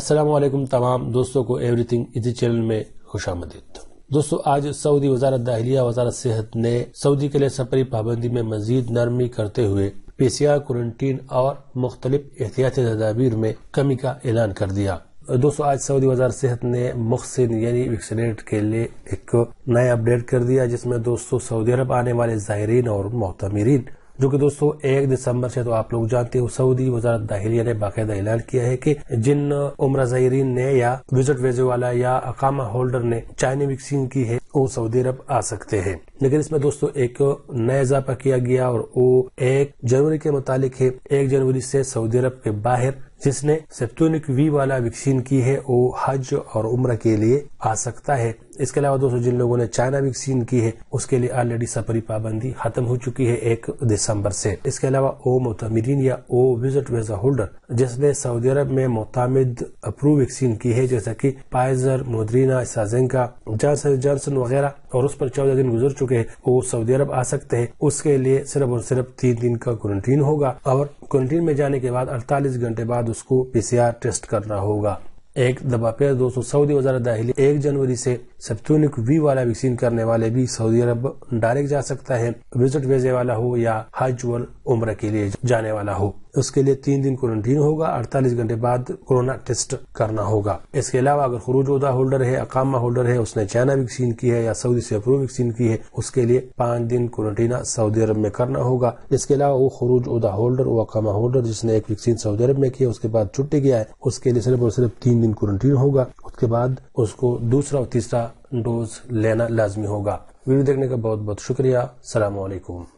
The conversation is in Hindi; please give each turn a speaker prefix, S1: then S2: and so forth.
S1: असलम तमाम दोस्तों को एवरीथिंग इसी चैनल में खुश आमदीद दोस्तों आज सऊदी वजारत दाहलिया वजारत सेहत ने सऊदी के लिए सफरी पाबंदी में मजीद नरमी करते हुए पीसीआर क्वारंटीन और मुख्तलिफ एहतियाती तदाबीर में कमी का ऐलान कर दिया दोस्तों आज सऊदी वजार सेहत ने मुखसिन यानी वैक्सीनेट के लिए एक नया अपडेट कर दिया जिसमें दोस्तों सऊदी अरब आने वाले जायरीन और मोहतमरीन जो कि दोस्तों एक दिसंबर से तो आप लोग जानते हो सऊदी वजारत दाहिलिया ने बाकायदा ऐलान किया है कि जिन उम्र जहरीन ने या विजिट वेजे वाला या अकामा होल्डर ने चाइनी वैक्सीन की है वो सऊदी अरब आ सकते हैं लेकिन इसमें दोस्तों एक नया इजाफा किया गया और वो एक जनवरी के मुतालिक है एक जनवरी से सऊदी अरब के बाहर जिसने सेप्टोनिक वी वाला वैक्सीन की है वो हज और उम्र के लिए आ सकता है इसके अलावा दोस्तों जिन लोगों ने चाइना वैक्सीन की है उसके लिए ऑलरेडी सपरी पाबंदी खत्म हो चुकी है एक दिसंबर से इसके अलावा ओ मोतमरीन या ओ विजिट वेजा होल्डर जिसने सऊदी अरब में मोतामिद अप्रूव वैक्सीन की है जैसा की पाइजर मोदरीना साजेंका जॉनसन जॉनसन वगैरह और उस पर चौदह दिन गुजर चुके हैं वो सऊदी अरब आ सकते हैं उसके लिए सिर्फ और सिर्फ तीन दिन का क्वारंटीन होगा और क्वारंटीन में जाने के बाद अड़तालीस घंटे बाद उसको पीसीआर टेस्ट करना होगा एक दबापेर दोस्तों सऊदी वजारत दाहली एक जनवरी से सप्तूनिक वी वाला वैक्सीन करने वाले भी सऊदी अरब डायरेक्ट जा सकता है विजिट वीजे वाला हो या हज व उम्र के लिए जाने वाला हो उसके लिए तीन दिन क्वारंटीन होगा अड़तालीस घंटे बाद कोरोना टेस्ट करना होगा इसके अलावा अगर खुरूज उदा होल्डर है अकामा होल्डर है उसने चाइना वैक्सीन की है या सऊदी से अप्रूव वैक्सीन की है उसके लिए पांच दिन क्वारंटीन सऊदी अरब में करना होगा इसके अलावा वो खरूज उदा होल्डर वो अकामा होल्डर जिसने एक वैक्सीन सऊदी अरब में किया उसके बाद छुट्टी गया है उसके लिए सिर्फ और सिर्फ तीन दिन दिन क्वारंटीन होगा उसके बाद उसको दूसरा और तीसरा डोज लेना लाजमी होगा वीडियो देखने का बहुत बहुत शुक्रिया सलामकुम